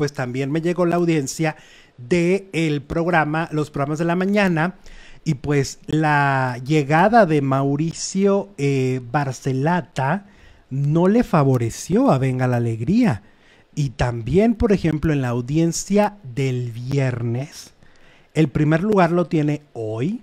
pues también me llegó la audiencia de el programa, los programas de la mañana. Y pues la llegada de Mauricio eh, Barcelata no le favoreció a Venga la Alegría. Y también, por ejemplo, en la audiencia del viernes, el primer lugar lo tiene hoy,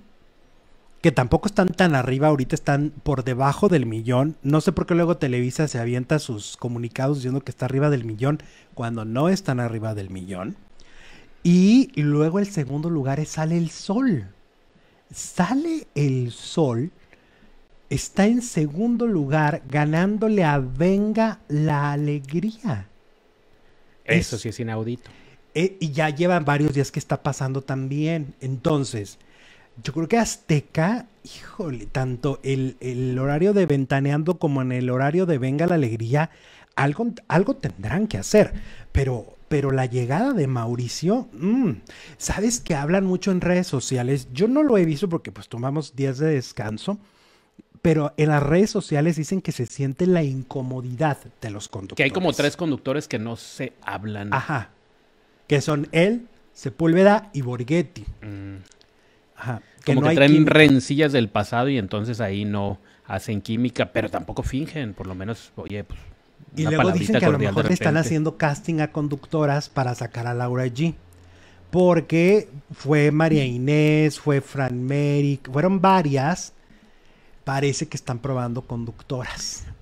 que tampoco están tan arriba, ahorita están por debajo del millón. No sé por qué luego Televisa se avienta sus comunicados diciendo que está arriba del millón cuando no están arriba del millón. Y luego el segundo lugar es Sale el Sol. Sale el Sol está en segundo lugar ganándole a Venga la Alegría. Eso sí es inaudito. Eh, y ya llevan varios días que está pasando también. Entonces, yo creo que Azteca, híjole, tanto el, el, horario de Ventaneando como en el horario de Venga la Alegría, algo, algo tendrán que hacer. Pero, pero la llegada de Mauricio, mm, sabes que hablan mucho en redes sociales. Yo no lo he visto porque pues tomamos días de descanso. Pero en las redes sociales dicen que se siente la incomodidad de los conductores. Que hay como tres conductores que no se hablan. Ajá. Que son él, Sepúlveda y Borghetti. Mm como que traen rencillas del pasado y entonces ahí no hacen química, pero tampoco fingen, por lo menos, oye, pues. Y luego dicen que a lo mejor están haciendo casting a conductoras para sacar a Laura G. Porque fue María Inés, fue Fran Merrick, fueron varias. Parece que están probando conductoras.